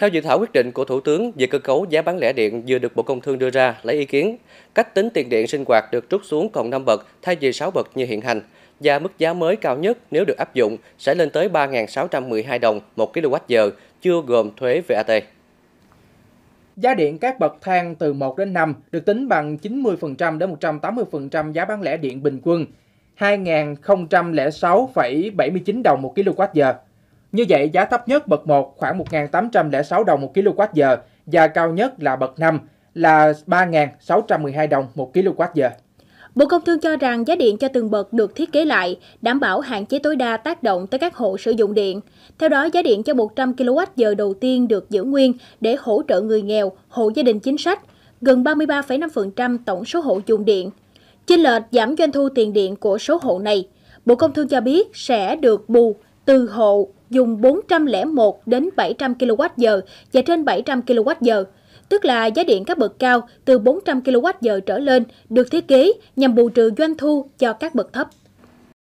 Theo dự thảo quyết định của Thủ tướng về cơ cấu giá bán lẻ điện vừa được Bộ Công Thương đưa ra lấy ý kiến, cách tính tiền điện sinh hoạt được rút xuống còn 5 bậc thay vì 6 bậc như hiện hành và mức giá mới cao nhất nếu được áp dụng sẽ lên tới 3.612 đồng 1 kWh, chưa gồm thuế VAT. Giá điện các bậc thang từ 1 đến 5 được tính bằng 90% đến 180% giá bán lẻ điện bình quân, 2.006,79 đồng 1 kWh. Như vậy, giá thấp nhất bậc 1 khoảng 1.806 đồng 1 kWh và cao nhất là bậc 5 là 3.612 đồng 1 kWh. Bộ Công Thương cho rằng giá điện cho từng bậc được thiết kế lại, đảm bảo hạn chế tối đa tác động tới các hộ sử dụng điện. Theo đó, giá điện cho 100 kWh đầu tiên được giữ nguyên để hỗ trợ người nghèo, hộ gia đình chính sách, gần 33,5% tổng số hộ dùng điện. Chênh lệch giảm doanh thu tiền điện của số hộ này, Bộ Công Thương cho biết sẽ được bù từ hộ dùng 401 đến 700 kWh và trên 700 kWh, tức là giá điện các bậc cao từ 400 kWh trở lên được thiết kế nhằm bù trừ doanh thu cho các bậc thấp.